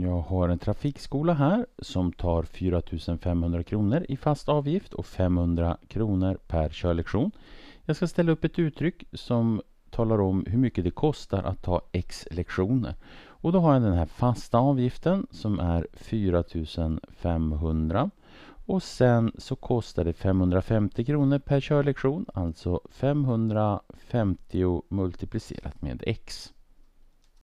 Jag har en trafikskola här som tar 4500 kronor i fast avgift och 500 kronor per körlektion. Jag ska ställa upp ett uttryck som talar om hur mycket det kostar att ta x lektioner. Och då har jag den här fasta avgiften som är 4500 500 och sen så kostar det 550 kronor per körlektion, alltså 550 multiplicerat med x.